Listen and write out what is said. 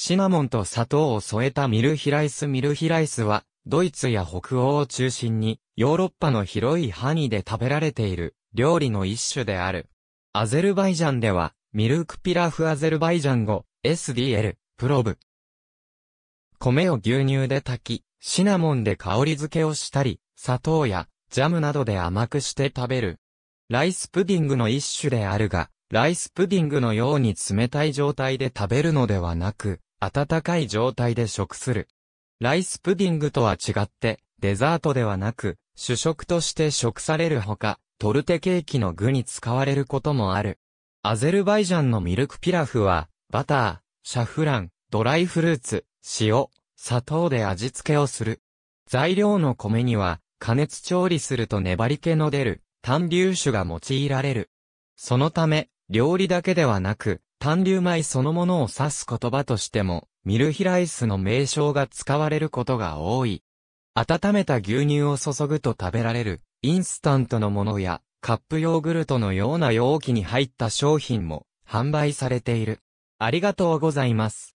シナモンと砂糖を添えたミルヒライスミルヒライスは、ドイツや北欧を中心に、ヨーロッパの広い範囲で食べられている、料理の一種である。アゼルバイジャンでは、ミルクピラフアゼルバイジャン語、SDL、プロブ。米を牛乳で炊き、シナモンで香り付けをしたり、砂糖や、ジャムなどで甘くして食べる。ライスプディングの一種であるが、ライスプディングのように冷たい状態で食べるのではなく、温かい状態で食する。ライスプディングとは違って、デザートではなく、主食として食されるほか、トルテケーキの具に使われることもある。アゼルバイジャンのミルクピラフは、バター、シャフラン、ドライフルーツ、塩、砂糖で味付けをする。材料の米には、加熱調理すると粘り気の出る、単粒種が用いられる。そのため、料理だけではなく、単粒米そのものを指す言葉としても、ミルヒライスの名称が使われることが多い。温めた牛乳を注ぐと食べられる、インスタントのものや、カップヨーグルトのような容器に入った商品も販売されている。ありがとうございます。